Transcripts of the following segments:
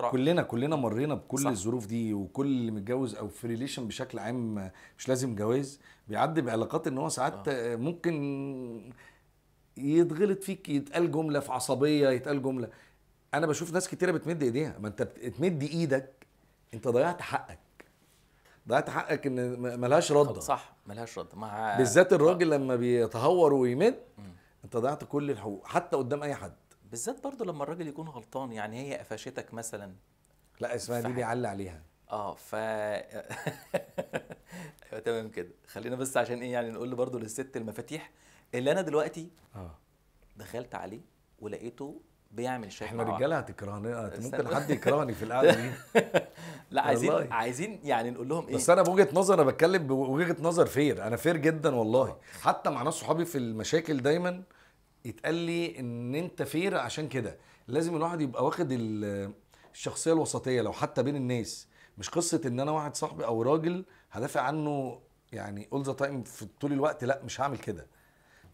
كلنا كلنا مرينا بكل صح. الظروف دي وكل اللي متجوز او في ريليشن بشكل عام مش لازم جواز بيعدي بعلاقات ان هو ساعات آه. ممكن يتغلط فيك يتقال جمله في عصبيه يتقال جمله انا بشوف ناس كتيره بتمد ايديها ما انت بتمد ايدك انت ضيعت حقك ضيعت حقك ان ملهاش رده صح ملهاش رده مع بالذات الراجل آه. لما بيتهور ويمد انت ضيعت كل الحقوق حتى قدام اي حد بالذات برضو لما الراجل يكون غلطان يعني هي قفشتك مثلا لا اسمها دي بيعلى عليها اه ف ايوه تمام كده خلينا بس عشان ايه يعني نقول برضو للست المفاتيح اللي انا دلوقتي اه دخلت عليه ولقيته بيعمل شاي احنا رجاله هتكرهني ممكن حد يكرهني في القعده دي لا عايزين والله. عايزين يعني نقول لهم ايه بس انا بوجهه نظر انا بتكلم بوجهه نظر فير انا فير جدا والله آه. حتى مع ناس صحابي في المشاكل دايما يتقال لي ان انت فير عشان كده لازم الواحد يبقى واخد الشخصيه الوسطيه لو حتى بين الناس مش قصه ان انا واحد صاحبي او راجل هدافع عنه يعني اول ذا تايم في طول الوقت لا مش هعمل كده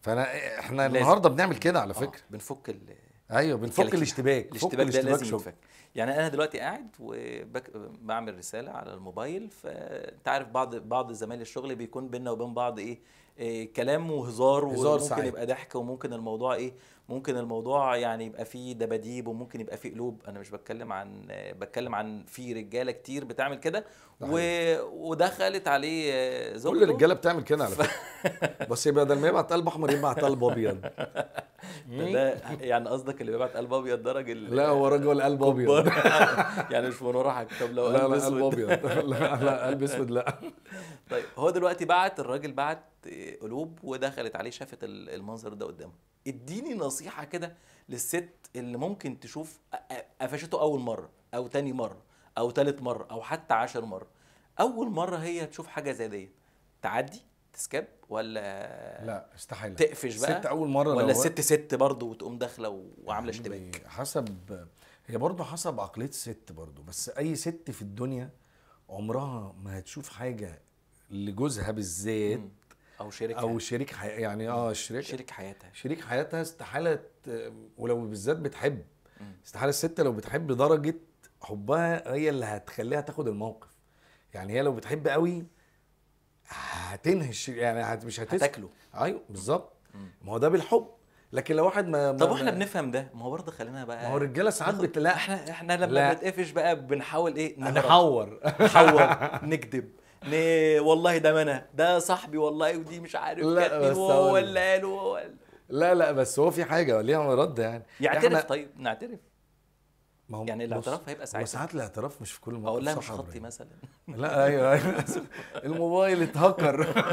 فانا احنا النهارده بنعمل كده على آه، فكره آه. بنفك ايوه بنفك الاشتباك الاشتباك ده لازم يتفك يعني انا دلوقتي قاعد وبعمل رساله على الموبايل فانت عارف بعض بعض زمايل الشغل بيكون بينا وبين بعض ايه, إيه كلام وهزار وممكن سعيد. يبقى ضحك وممكن الموضوع ايه ممكن الموضوع يعني يبقى فيه دباديب وممكن يبقى فيه قلوب انا مش بتكلم عن بتكلم عن في رجاله كتير بتعمل كده و... ودخلت عليه زوجته كل الرجاله بتعمل كده على فكره بس يبقى بدل ما يبعت قلب احمر يبعت قلب ابيض إيه؟ ده يعني قصدك اللي بيبعت قلب ابيض ده راجل لا هو رجل قلب ابيض يعني مش منورحك طب لو لا لا قلب ابيض لا لا قلب اسود لا طيب هو دلوقتي بعت الراجل بعت قلوب ودخلت عليه شافت المنظر ده قدامه اديني نصيحه كده للست اللي ممكن تشوف قفشته اول مره او تاني مره او تالت مره او حتى عشر مره اول مره هي تشوف حاجه زي ديت تعدي تسكب ولا لا استحاله تقفش بقى ست اول مره ولا ست ست برضه وتقوم داخله وعامله يعني اشتباك حسب هي برضه حسب عقليه الست برضه بس اي ست في الدنيا عمرها ما هتشوف حاجه لجوزها بالذات او شريك او شريك حي... يعني اه شريك شريك حياتها شريك حياتها استحاله ولو بالذات بتحب استحاله الست لو بتحب درجه حبها هي اللي هتخليها تاخد الموقف يعني هي لو بتحب قوي هتنهش يعني هت مش هتس هتاكله ايوه بالظبط ما هو ده بالحب لكن لو واحد ما طب واحنا بنفهم ده ما هو برضه خلينا بقى ما هو الرجاله ساعات بت... لا احنا احنا لما بنتقفش بقى بنحاول ايه نحور نحور نكذب ني... والله ده منى ده صاحبي والله ودي مش عارف لا بس هو ولا قاله لا لا بس هو في حاجه ليها رد يعني يعترف احنا... طيب نعترف ما هو يعني الاعتراف هيبقى ساعتها ساعات الاعتراف مش في كل مواقف اقول لها مش خطي مثلا لا ايوه ايوه الموبايل اتهكر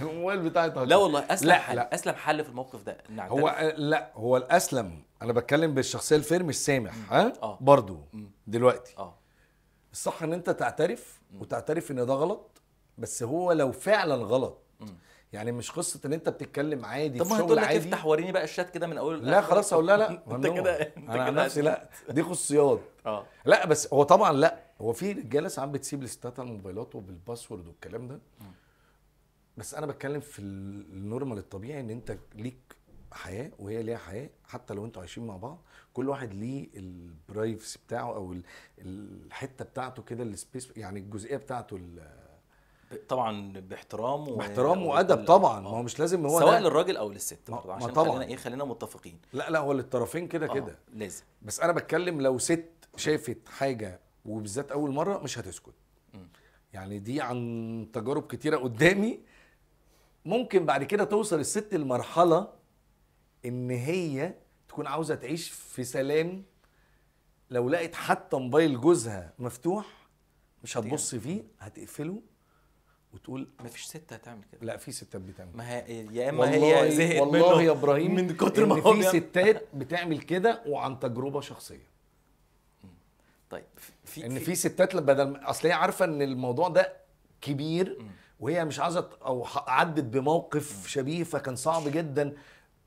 الموبايل بتاعي اتهكر لا والله اسلم لا حل لا. اسلم حل في الموقف ده نعترف. هو لا هو الاسلم انا بتكلم بالشخصيه الفير مش سامح ها آه. برضو دلوقتي اه الصح ان انت تعترف وتعترف ان ده غلط بس هو لو فعلا غلط يعني مش قصه ان انت بتتكلم عادي طب في شغل عادي افتح وريني بقى الشات كده من اول لا خلاص اقول لا لا انت كده انت انا نفسي لا دي خصوصيات اه لا بس هو طبعا لا هو في رجاله ساعات بتسيب الستات على الموبايلات وبالباسورد والكلام ده بس انا بتكلم في النورمال الطبيعي ان انت ليك حياه وهي ليها حياه حتى لو انتوا عايشين مع بعض كل واحد ليه البرايفسي بتاعه او الحته بتاعته كده السبيس يعني الجزئيه بتاعته طبعا باحترام و... باحترام وادب طبعا ما هو مش لازم هو سواء ده. للراجل او للست ما عشان طبعا. خلينا ايه خلينا متفقين لا لا هو للطرفين كده آه، كده لازم بس انا بتكلم لو ست شافت حاجه وبالذات اول مره مش هتسكت م. يعني دي عن تجارب كتيره قدامي ممكن بعد كده توصل الست لمرحله ان هي تكون عاوزه تعيش في سلام لو لقت حتى موبايل جوزها مفتوح مش هتبص فيه هتقفله وتقول ما فيش ستة هتعمل كده لا في ستات بتعمل ما هي يا اما هي زهقت والله يا ابراهيم من كتر ما في ستات بتعمل كده وعن تجربه شخصيه طيب في ان في, في ستات بدل اصل هي عارفه ان الموضوع ده كبير وهي مش عايزه او عدت بموقف شبيه فكان صعب جدا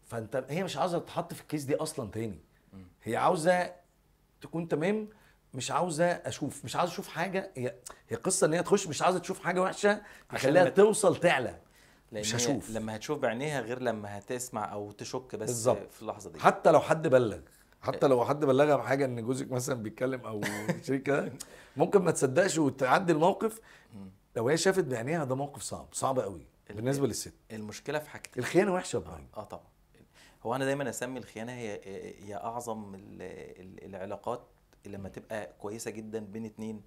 فانت هي مش عايزه تتحط في الكيس دي اصلا تاني هي عاوزه تكون تمام مش عاوزه اشوف مش عاوزه اشوف حاجه هي هي قصه ان هي تخش مش عاوزه تشوف حاجه وحشه تخليها مت... توصل تعلى لأن مش هشوف لما هتشوف بعينيها غير لما هتسمع او تشك بس بالزبط. في اللحظه دي حتى لو حد بلغ حتى إيه. لو حد بلغها بحاجه ان جوزك مثلا بيتكلم او شريك ممكن ما تصدقش وتعدي الموقف لو هي شافت بعينيها ده موقف صعب صعب قوي بالنسبه للست المشكله في حاجتين الخيانه وحشه يا آه،, اه طبعا هو انا دايما اسمي الخيانه هي هي اعظم العلاقات لما تبقى كويسه جدا بين اتنين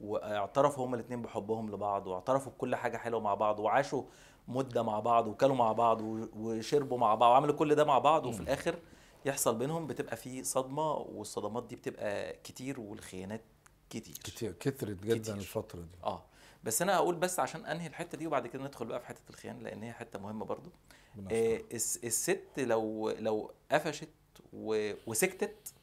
واعترفوا هما الاتنين بحبهم لبعض واعترفوا بكل حاجه حلوه مع بعض وعاشوا مده مع بعض وكلوا مع بعض وشربوا مع بعض وعملوا كل ده مع بعض وفي الاخر يحصل بينهم بتبقى في صدمه والصدمات دي بتبقى كتير والخيانات كتير كتير كترت جدا كتير. الفتره دي اه بس انا اقول بس عشان انهي الحته دي وبعد كده ندخل بقى في حته الخيانه لان هي حته مهمه برضو آه الست لو لو قفشت وسكتت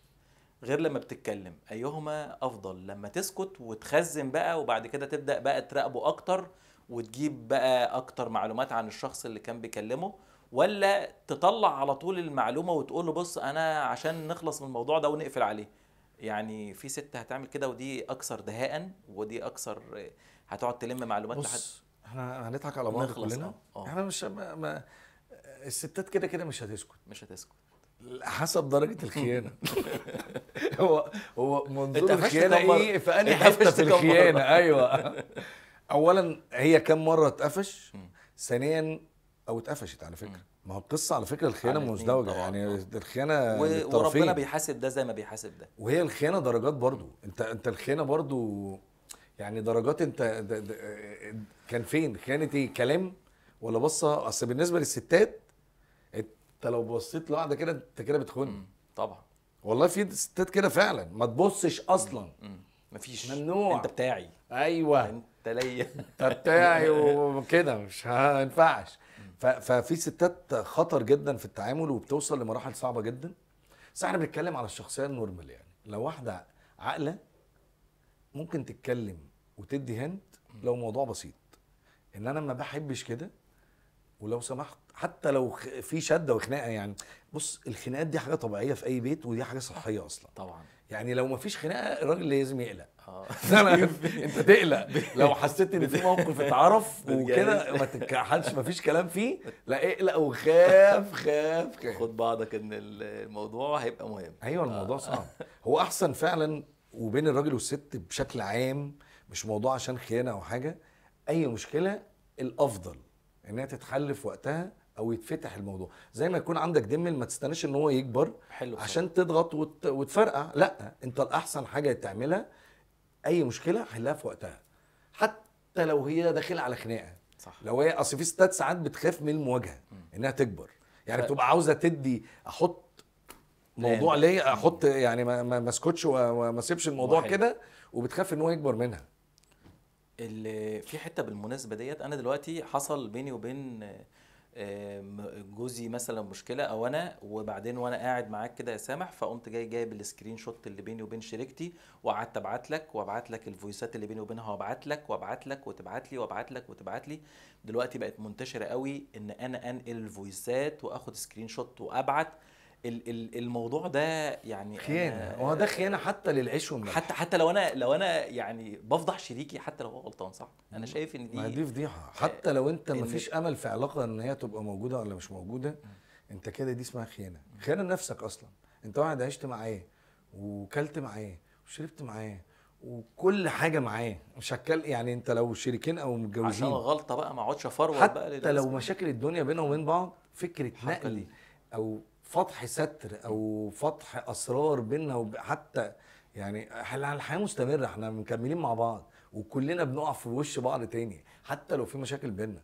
غير لما بتتكلم ايهما افضل لما تسكت وتخزن بقى وبعد كده تبدا بقى تراقبه اكتر وتجيب بقى اكتر معلومات عن الشخص اللي كان بيكلمه ولا تطلع على طول المعلومه وتقول له بص انا عشان نخلص من الموضوع ده ونقفل عليه يعني في ست هتعمل كده ودي اكثر دهاء ودي اكثر هتقعد تلم معلومات بص لحد احنا هنضحك على بعض كلنا آه، آه. احنا مش ما... ما... الستات كده كده مش هتسكت مش هتسكت حسب درجة الخيانة هو هو منظور الخيانة ايه في انهي حتة في الخيانة ايوه اولا هي كم مرة اتقفش ثانيا او اتقفشت على فكرة ما هو القصة على فكرة الخيانة مزدوجة يعني آه. الخيانة و... وربنا بيحاسب ده زي ما بيحاسب ده وهي الخيانة درجات برضو انت انت الخيانة برضو يعني درجات انت ده ده كان فين خيانة ايه كلام ولا بصة اصل بالنسبة للستات انت لو بصيت لواحده كده انت كده بتخن طبعا والله في ستات كده فعلا ما تبصش اصلا مفيش ممنوع انت بتاعي ايوه انت ليا انت بتاعي وكده مش هينفعش ففي ستات خطر جدا في التعامل وبتوصل لمراحل صعبه جدا بس احنا بنتكلم على الشخصيه النورمال يعني لو واحده عاقله ممكن تتكلم وتدي هند لو موضوع بسيط ان انا ما بحبش كده ولو سمحت حتى لو في شده وخناقه يعني بص الخناقات دي حاجه طبيعيه في اي بيت ودي حاجه صحيه اصلا طبعا يعني لو ما فيش خناقه الراجل لازم يقلق اه انت تقلق لو حسيت ان في موقف اتعرف وكده ما تتكحلش ما فيش كلام فيه لا اقلق وخاف خاف خاف خد بعضك ان الموضوع هيبقى مهم ايوه الموضوع آه. صعب هو احسن فعلا وبين الراجل والست بشكل عام مش موضوع عشان خيانه او حاجه اي مشكله الافضل انها تتحل في وقتها او يتفتح الموضوع زي ما يكون عندك دمل ما تستناش ان هو يكبر حلو عشان تضغط وت... وتفرقع لا انت الاحسن حاجه تعملها اي مشكله حلها في وقتها حتى لو هي داخله على خناقه صح لو هي اصل في ستات ساعات بتخاف من المواجهه انها تكبر يعني ف... بتبقى عاوزه تدي احط موضوع ليه احط يعني ما اسكتش وما اسيبش الموضوع كده وبتخاف ان هو يكبر منها اللي في حته بالمناسبه ديت انا دلوقتي حصل بيني وبين آه، جوزي مثلا مشكله او انا وبعدين وانا قاعد معاك كده يا سامح فقمت جاي جايب السكرين شوت اللي بيني وبين شريكتي وقعدت ابعت لك وابعت لك الفويسات اللي بيني وبينها وابعت لك وابعت لك وتبعت لي وابعت لك وتبعت لي دلوقتي بقت منتشره قوي ان انا انقل الفويسات واخد سكرين شوت وابعت الموضوع ده يعني خيانه هو ده خيانه حتى للعيش والملح حتى حتى لو انا لو انا يعني بفضح شريكي حتى لو هو غلطان صح انا شايف ان دي ما دي فضيحه حتى لو انت ما فيش امل في علاقه ان هي تبقى موجوده ولا مش موجوده انت كده دي اسمها خيانه خيانه لنفسك اصلا انت واحد عشت معاه وكلت معاه وشربت معاه وكل حاجه معاه مش هتكلم يعني انت لو شريكين او متجوزين عشان غلطه بقى ما اقعدش افرور بقى حتى لو مشاكل الدنيا بينهم وبين بعض فكره نقل او فتح ستر او فتح اسرار بينا وب... حتى يعني الحياه مستمره احنا مكملين مع بعض وكلنا بنقع في وش بعض تاني حتى لو في مشاكل بينا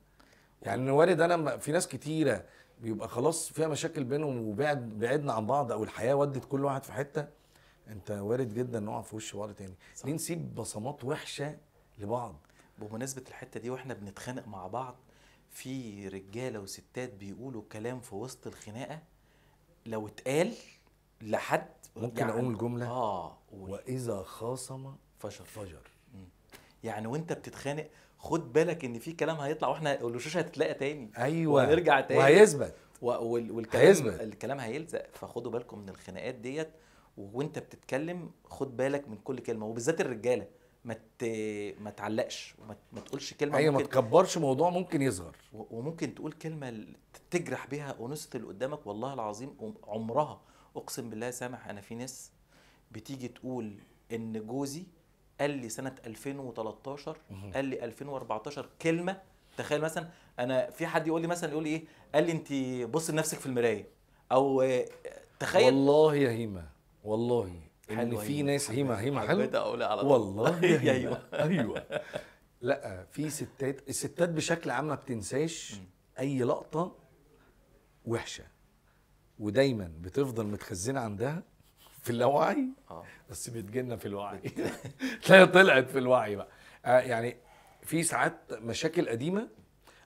يعني وارد انا في ناس كتيره بيبقى خلاص فيها مشاكل بينهم وبعد بعدنا عن بعض او الحياه ودت كل واحد في حته انت وارد جدا نقع في وش بعض تاني صح. ليه نسيب بصمات وحشه لبعض بمناسبه الحته دي واحنا بنتخانق مع بعض في رجاله وستات بيقولوا كلام في وسط الخناقه لو اتقال لحد ممكن يعني اقوم الجمله اه قول. واذا خاصم فجر فجر يعني وانت بتتخانق خد بالك ان في كلام هيطلع واحنا الوشوش هتتلاقى تاني ايوه وهنرجع تاني وهيثبت والكلام هيزبط. الكلام هيلزق فخدوا بالكم من الخناقات ديت وانت بتتكلم خد بالك من كل كلمه وبالذات الرجاله ما ما تعلقش وما ما تقولش كلمه ايوه ممكن... ما تكبرش موضوع ممكن يصغر و... وممكن تقول كلمه تجرح بيها انوثه اللي قدامك والله العظيم عمرها اقسم بالله سامح انا في ناس بتيجي تقول ان جوزي قال لي سنه 2013 قال لي 2014 كلمه تخيل مثلا انا في حد يقول لي مثلا يقول لي ايه قال لي انت بص لنفسك في المرايه او آه، تخيل والله يا هيما والله ان في أيوه، ناس هيما هيما حلو؟ حلو إيه حلو والله أيوه. ايوه ايوه لا في ستات الستات بشكل عام ما بتنساش اي لقطه وحشه ودايما بتفضل متخزنه عندها في اللاوعي آه. بس بتجيلنا في الوعي تلاقي طلعت في الوعي بقى آه يعني في ساعات مشاكل قديمه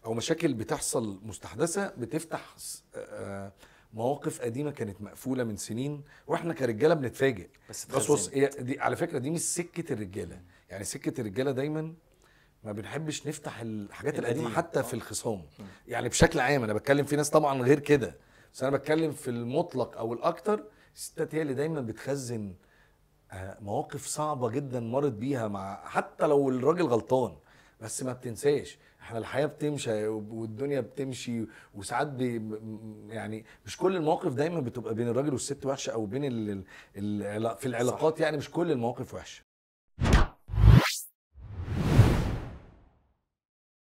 او مشاكل بتحصل مستحدثه بتفتح آه, آه، مواقف قديمه كانت مقفوله من سنين واحنا كرجاله بنتفاجئ بس بص دي على فكره دي مش سكه الرجاله يعني سكه الرجاله دايما ما بنحبش نفتح الحاجات القديمه حتى في آه. الخصام يعني بشكل عام انا بتكلم في ناس طبعا غير كده بس انا بتكلم في المطلق او الاكتر الستات هي اللي دايما بتخزن آه، مواقف صعبه جدا مرت بيها مع حتى لو الراجل غلطان بس ما بتنساش احنا الحياه بتمشي والدنيا بتمشي وساعات بي يعني مش كل المواقف دايما بتبقى بين الراجل والست وحشه او بين ال ال في العلاقات صح. يعني مش كل المواقف وحشه